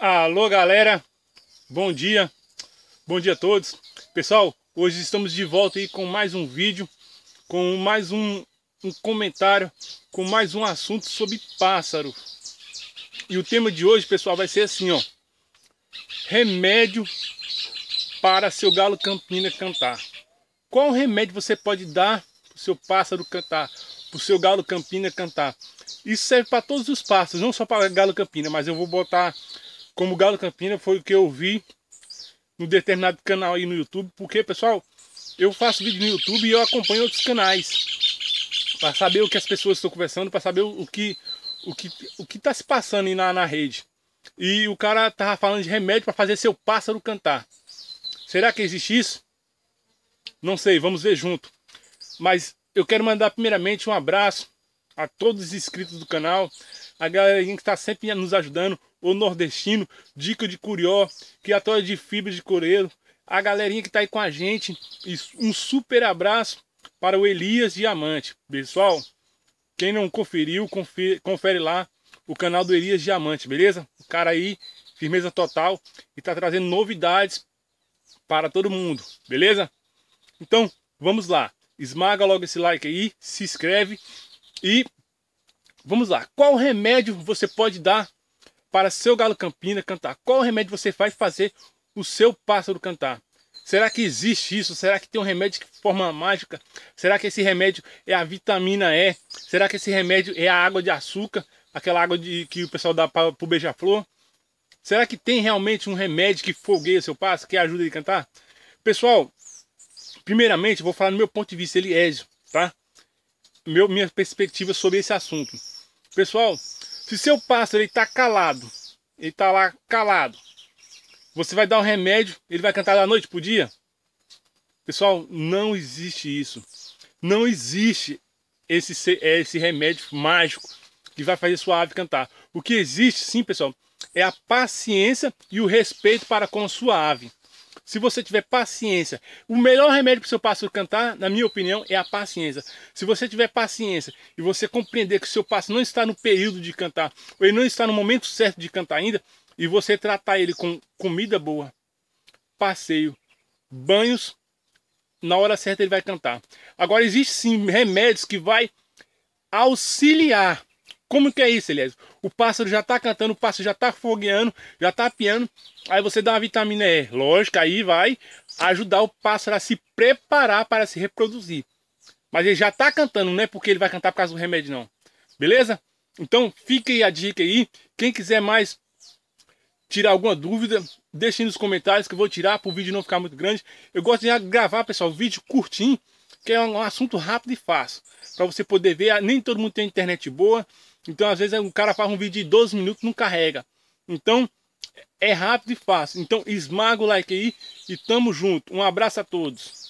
Alô galera, bom dia, bom dia a todos Pessoal, hoje estamos de volta aí com mais um vídeo Com mais um, um comentário, com mais um assunto sobre pássaro E o tema de hoje pessoal vai ser assim ó Remédio para seu galo campina cantar Qual remédio você pode dar para o seu pássaro cantar? Para o seu galo campina cantar? Isso serve para todos os pássaros, não só para galo campina Mas eu vou botar como Galo Campina foi o que eu vi no determinado canal aí no YouTube, porque pessoal, eu faço vídeo no YouTube e eu acompanho outros canais para saber o que as pessoas estão conversando, para saber o que o que o que tá se passando aí na, na rede. E o cara tava falando de remédio para fazer seu pássaro cantar. Será que existe isso? Não sei, vamos ver junto. Mas eu quero mandar primeiramente um abraço a todos os inscritos do canal, a galerinha que está sempre nos ajudando o nordestino, dica de curió, criatório é de fibra de coreiro, a galerinha que está aí com a gente. um super abraço para o Elias Diamante. Pessoal, quem não conferiu, confere, confere lá o canal do Elias Diamante, beleza? O cara aí, firmeza total, e está trazendo novidades para todo mundo, beleza? Então, vamos lá. Esmaga logo esse like aí, se inscreve e vamos lá. Qual remédio você pode dar para seu galo campina cantar? Qual remédio você faz fazer o seu pássaro cantar? Será que existe isso? Será que tem um remédio de forma mágica? Será que esse remédio é a vitamina E? Será que esse remédio é a água de açúcar? Aquela água de, que o pessoal dá para o beija-flor? Será que tem realmente um remédio que fogueia seu pássaro, que ajuda ele a cantar? Pessoal, primeiramente vou falar do meu ponto de vista, ele é, tá? Meu, minha perspectiva sobre esse assunto. Pessoal, se seu pássaro está calado, ele está lá calado, você vai dar um remédio, ele vai cantar da noite para o dia? Pessoal, não existe isso. Não existe esse, é esse remédio mágico que vai fazer sua ave cantar. O que existe, sim, pessoal, é a paciência e o respeito para com sua ave se você tiver paciência. O melhor remédio para o seu pássaro cantar, na minha opinião, é a paciência. Se você tiver paciência e você compreender que o seu pássaro não está no período de cantar, ou ele não está no momento certo de cantar ainda, e você tratar ele com comida boa, passeio, banhos, na hora certa ele vai cantar. Agora existem sim remédios que vai auxiliar como que é isso, Elias? O pássaro já tá cantando, o pássaro já tá fogueando, já tá piando. Aí você dá uma vitamina E. Lógico, aí vai ajudar o pássaro a se preparar para se reproduzir. Mas ele já tá cantando, não é porque ele vai cantar por causa do remédio, não. Beleza? Então fica aí a dica aí. Quem quiser mais tirar alguma dúvida, deixe nos comentários que eu vou tirar para o vídeo não ficar muito grande. Eu gosto de gravar, pessoal, vídeo curtinho, que é um assunto rápido e fácil. Para você poder ver, ah, nem todo mundo tem internet boa. Então, às vezes, um cara faz um vídeo de 12 minutos não carrega. Então, é rápido e fácil. Então, esmaga o like aí e tamo junto. Um abraço a todos.